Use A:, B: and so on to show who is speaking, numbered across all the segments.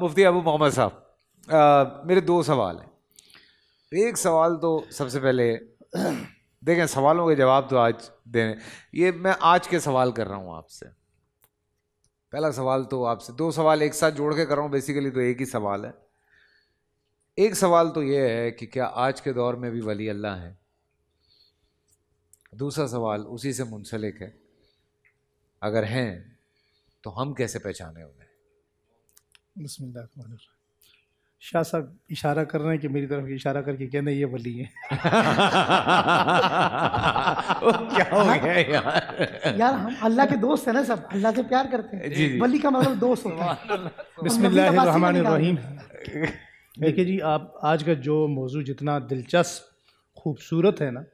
A: मुफ्ती अबू मोहम्मद साहब मेरे दो सवाल हैं एक सवाल तो सबसे पहले देखें सवालों के जवाब तो आज देने ये मैं आज के सवाल कर रहा हूँ आपसे पहला सवाल तो आपसे दो सवाल एक साथ जोड़ के कर रहा हूँ बेसिकली तो एक ही सवाल है एक सवाल तो ये है कि क्या आज के दौर में भी वली अल्लाह है दूसरा सवाल उसी से मुंसलिक है अगर हैं तो हम कैसे पहचाने उन्हें
B: शाह साहब इशारा कर रहे हैं कि मेरी तरफ इशारा करके कहने ये बली है क्या हो गया यार यार हम अल्लाह के दोस्त हैं ना सब अल्लाह से प्यार करते हैं जी वली का मतलब दोस्त होता है बिस्मिल्लाहिर्रहमानिर्रहीम देखिए जी आप आज का जो मौजू जितना दिलचस्प खूबसूरत है ना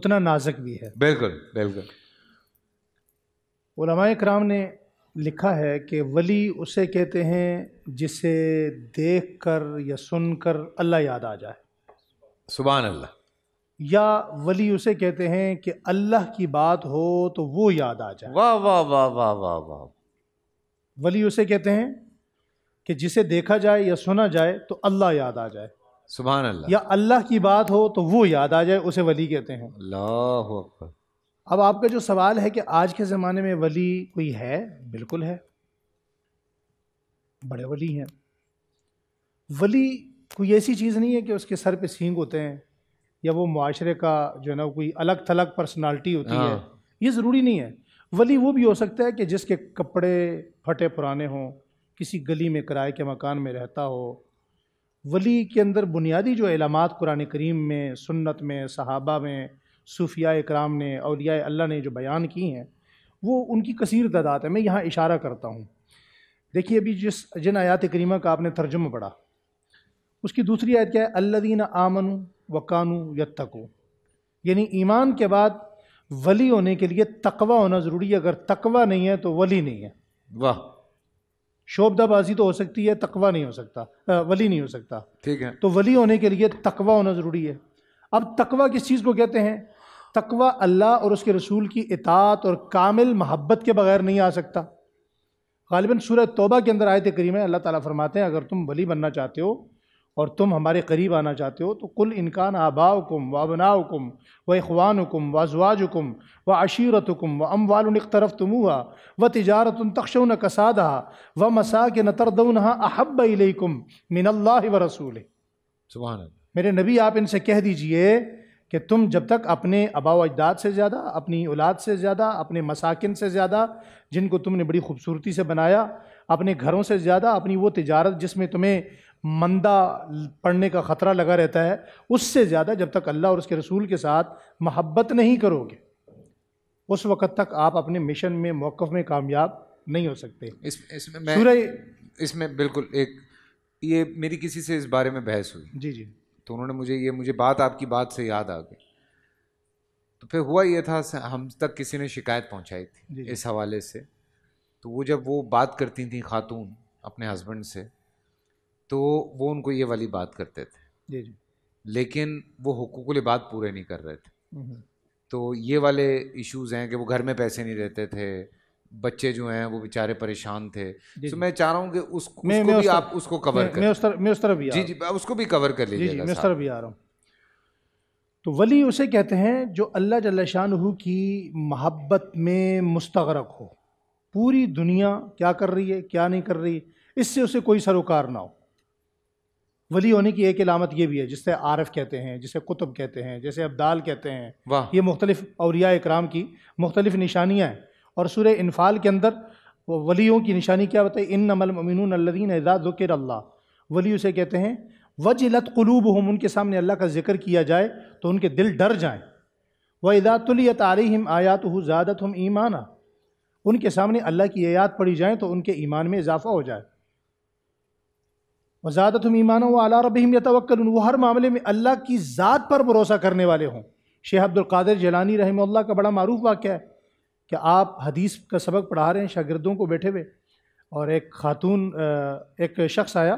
B: उतना नाजुक भी है
A: बिल्कुल बिल्कुल
B: कराम ने लिखा है कि वली उसे कहते हैं जिसे देख कर या सुन कर अल्लाह याद आ जाए सुबह अल्लाह या वली उसे कहते हैं कि अल्लाह की बात हो तो वो याद आ जाए वाह वाह
A: वाह वाह वाह वाह
B: वली उसे कहते हैं कि जिसे देखा जाए या सुना जाए तो अल्लाह याद आ जाए सुबह अल्लाह या अल्लाह की बात हो तो वो याद आ जाए उसे वली कहते हैं अल्लाह अब आपका जो सवाल है कि आज के ज़माने में वली कोई है बिल्कुल है बड़े वली हैं वली कोई ऐसी चीज़ नहीं है कि उसके सर पे सींग होते हैं या वो माशरे का जो है ना कोई अलग थलग पर्सनालिटी होती है हाँ। ये ज़रूरी नहीं है वली वो भी हो सकता है कि जिसके कपड़े फटे पुराने हों किसी गली में किराए के मकान में रहता हो वली के अंदर बुनियादी जो इलामत कुरान करीम में सुन्नत में सहाबा में सूफिया कराम ने अलिया अल्लाह ने जो बयान की हैं वो उनकी कसीर तादाद है मैं यहाँ इशारा करता हूँ देखिए अभी जिस जिन आयात करीमा का आपने तर्जुम पढ़ा उसकी दूसरी आयत क्या है अल्लादीन आमन व कानू तको यानी ईमान के बाद वली होने के लिए तकवा होना ज़रूरी है अगर तकवा नहीं है तो वली नहीं है वाह शोबदाबाजी तो हो सकती है तकवा नहीं हो सकता आ, वली नहीं हो सकता ठीक है तो वली होने के लिए तकवा होना ज़रूरी है अब तकवा किस चीज़ को कहते हैं तकवा अल्लाह और उसके रसूल की इतात और कामिल महब्बत के बगैर नहीं आ सकता गालिबा सूरह तोबा के अंदर आयत करीम है अल्लाह ताला फरमाते हैं अगर तुम वली बनना चाहते हो और तुम हमारे करीब आना चाहते हो तो कुल इनकान आबाकुम हुकुम व अबना हुकुम व इखवान हुकुम व अजवाज हुकुम व अशीरत हुकुम व तरफ तुम हुआ व तजारत तकशो न व मसा के न तरदन अहब इलेकुम मिनल्ला व रसूल मेरे नबी आप इनसे कह दीजिए कि तुम जब तक अपने अबाव अजदाद से ज़्यादा अपनी औलाद से ज़्यादा अपने मसाकिन से ज़्यादा जिनको तुमने बड़ी खूबसूरती से बनाया अपने घरों से ज़्यादा अपनी वो तजारत जिसमें तुम्हें मंदा पड़ने का ख़तरा लगा रहता है उससे ज़्यादा जब तक अल्लाह और उसके रसूल के साथ महब्बत नहीं करोगे उस वक़्त तक आप अपने मिशन में मौक़ में कामयाब नहीं हो सकते इसमें इस
A: इसमें बिल्कुल एक ये मेरी किसी से इस बारे में बहस हुई जी जी तो उन्होंने मुझे ये मुझे बात आपकी बात से याद आ गई तो फिर हुआ ये था हम तक किसी ने शिकायत पहुंचाई थी इस हवाले से तो वो जब वो बात करती थी खातून अपने हस्बैंड से तो वो उनको ये वाली बात करते थे लेकिन वो हकूक बात पूरे नहीं कर रहे थे हम्म, हम्म। तो ये वाले इश्यूज़ हैं कि वो घर में पैसे नहीं देते थे बच्चे जो हैं वो बेचारे परेशान थे तो मैं
B: चाह रहा हूँ कि उसको मैं, मैं भी उस आप उसको कवर मैं उस मैं उस तरफ
A: भी जी जी उसको भी कवर कर लीजिए मैं उस तरफ भी आ
B: रहा हूँ तो वली उसे कहते हैं जो अल्लाह जल्ला शाह की मोहब्बत में मुस्तरक हो पूरी दुनिया क्या कर रही है क्या नहीं कर रही इससे उसे कोई सरोकार ना हो वली होने की एक इलामत ये भी है जिससे आरफ कहते हैं जिसे कुतुब कहते हैं जैसे अब्दाल कहते हैं ये मुख्तलिफ और इक्राम की मुख्तलिफ निशानियाँ हैं और सुर इनफाल के अंदर वलियों की निशानी क्या बताई इन नमल ममिन अल्लिन एजा अल्लाह वली उसे कहते हैं वजलत कलूब हम उनके सामने अल्लाह का जिक्र किया जाए तो उनके दिल डर जाएँ व इदातुलियत आलिम आयात हो ज़्यादत हम ईमाना उनके सामने अल्लाह की आयात पढ़ी जाएँ तो उनके ईमान में इजाफ़ा हो जाए वजादत हम ईमान व अला रबीम यतवक्ल वो हर मामले में अल्लाह की ज़ात पर भरोसा करने वाले हों शेख अब्दुल्कर जलानी रहम्ला का बड़ा मरूफ वाक़ है कि आप हदीस का सबक पढ़ा रहे हैं शागिर्दों को बैठे हुए और एक खातून एक शख्स आया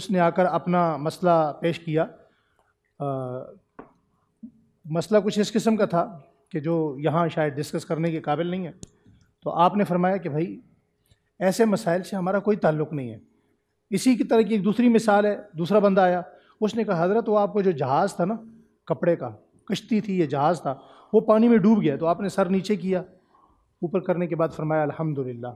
B: उसने आकर अपना मसला पेश किया आ, मसला कुछ इस किस्म का था कि जो यहाँ शायद डिस्कस करने के काबिल नहीं है तो आपने फरमाया कि भाई ऐसे मसाइल से हमारा कोई ताल्लुक़ नहीं है इसी की तरह की एक दूसरी मिसाल है दूसरा बंदा आया उसने कहा हज़रत वो आपको जो जहाज़ था ना कपड़े का कश्ती थी ये जहाज़ था वो पानी में डूब गया तो आपने सर नीचे किया ऊपर करने के बाद फरमाया अल्हम्दुलिल्लाह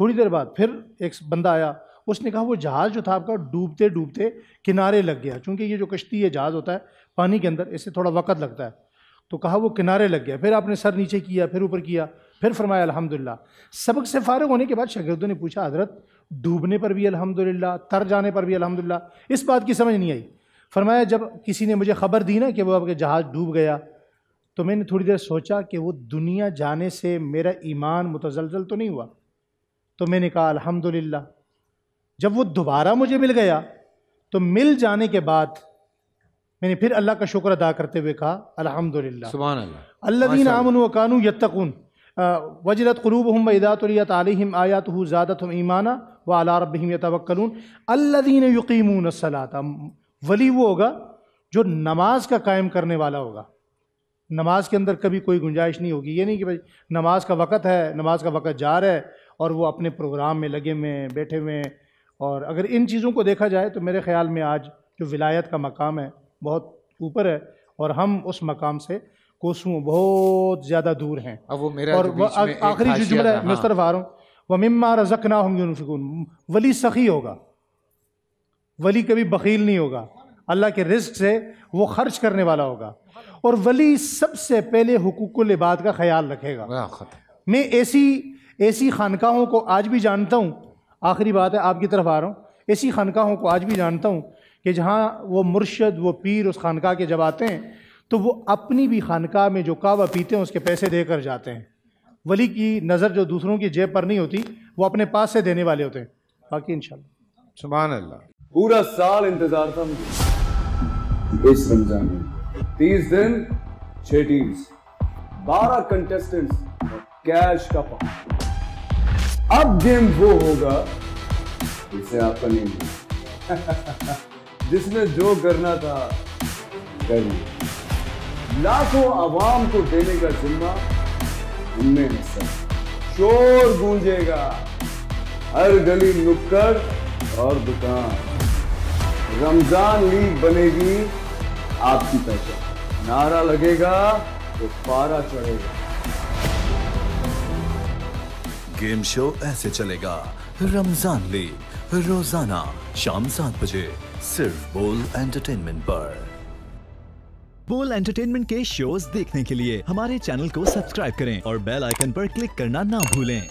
B: थोड़ी देर बाद फिर एक बंदा आया उसने कहा वो जहाज़ जो था आपका डूबते डूबते किनारे लग गया चूँकि ये जो कश्ती है जहाज़ होता है पानी के अंदर इससे थोड़ा वक़्त लगता है तो कहा वो किनारे लग गया फिर आपने सर नीचे किया फिर ऊपर किया फिर फरमाया अलहमदिल्ला सबक से फारग होने के बाद शागिर्दों ने पूछा हजरत डूबने पर भी अलहमदिल्ला तर जाने पर भी अलहमदिल्ला इस बात की समझ नहीं आई फरमाया जब किसी ने मुझे ख़बर दी ना कि वो आपके जहाज़ डूब गया तो मैंने थोड़ी देर सोचा कि वो दुनिया जाने से मेरा ईमान मुतजलजल तो नहीं हुआ तो मैंने कहा अल्हम्दुलिल्लाह जब वो दोबारा मुझे मिल गया तो मिल जाने के बाद मैंने फिर अल्लाह का शुक्र अदा करते हुए कहा
A: अल्हम्दुलिल्लाह
B: आमन व कानू यत्तकून वजरत कलूब हम इदातलियत आलिम आयात हु ज्यादा तुम ईमाना व अला रबीम यतवक्लून अल्लादीन यकीमून सलाता वली वो होगा जो नमाज का कायम करने वाला होगा नमाज के अंदर कभी कोई गुंजाइश नहीं होगी ये नहीं कि भाई नमाज का वक़्त है नमाज का वक़्त जा रहा है और वो अपने प्रोग्राम में लगे हुए बैठे हुए हैं और अगर इन चीज़ों को देखा जाए तो मेरे ख़्याल में आज जो विलायत का मकाम है बहुत ऊपर है और हम उस मकाम से कोसों बहुत ज़्यादा दूर हैं अब वो मेरा और आखिरी जो जुमला है मैं आ रहा हूँ वह मम्मा रजक ना होंगे सुकून वली सखी होगा वली कभी बकील नहीं होगा अल्लाह के रिस्क से वो खर्च करने वाला होगा और वली सबसे पहले हुकूक इबाद का ख्याल रखेगा मैं ऐसी ऐसी खानकाहों को आज भी जानता हूँ आखिरी बात है आपकी तरफ आ रहा हूँ ऐसी खानकाहों को आज भी जानता हूँ कि जहाँ वो मुर्शद वो पीर उस खानका के जब आते हैं तो वो अपनी भी खानका में जो कावा पीते हैं उसके पैसे दे कर जाते हैं वली की नज़र जो दूसरों की जेब पर नहीं होती वो अपने पास से देने वाले होते हैं बाकी इन
A: पूरा साल इंतज़ार था मुझे
B: इस रमज़ान में
A: तीस दिन छह टीम्स बारह कंटेस्टेंट्स कैश का पाप
B: अब गेम वो होगा जिसे आपका नेम जिसने जो करना था कर लाखों आवाम को देने का जिम्मा उनमें हिस्सा शोर गूंजेगा हर गली नुक्कड़ और दुकान रमजान लीग बनेगी आपकी पहचान नारा लगेगा तो पारा चढ़ेगा गेम शो ऐसे चलेगा रमजान ले रोजाना शाम सात बजे सिर्फ बोल एंटरटेनमेंट पर बोल एंटरटेनमेंट के शोज देखने के लिए हमारे चैनल को सब्सक्राइब करें और बेल आइकन पर क्लिक करना ना भूलें